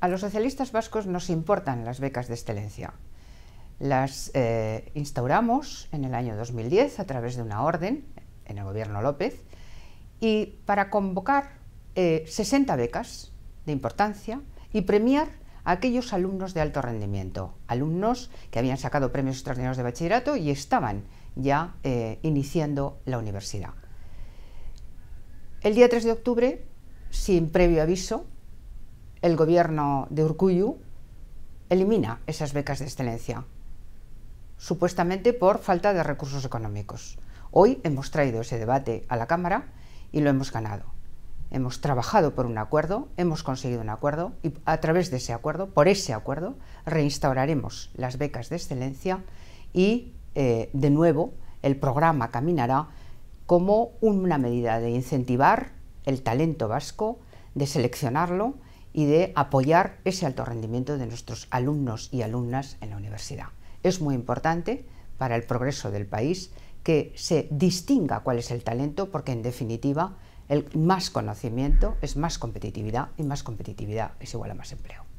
A los socialistas vascos nos importan las becas de excelencia. Las eh, instauramos en el año 2010 a través de una orden en el gobierno López y para convocar 60 eh, becas de importancia y premiar a aquellos alumnos de alto rendimiento, alumnos que habían sacado premios extraordinarios de bachillerato y estaban ya eh, iniciando la universidad. El día 3 de octubre, sin previo aviso, el gobierno de Urcuyu elimina esas becas de excelencia, supuestamente por falta de recursos económicos. Hoy hemos traído ese debate a la Cámara y lo hemos ganado. Hemos trabajado por un acuerdo, hemos conseguido un acuerdo y a través de ese acuerdo, por ese acuerdo, reinstauraremos las becas de excelencia y eh, de nuevo el programa caminará como una medida de incentivar el talento vasco, de seleccionarlo y de apoyar ese alto rendimiento de nuestros alumnos y alumnas en la universidad. Es muy importante para el progreso del país que se distinga cuál es el talento, porque en definitiva el más conocimiento es más competitividad y más competitividad es igual a más empleo.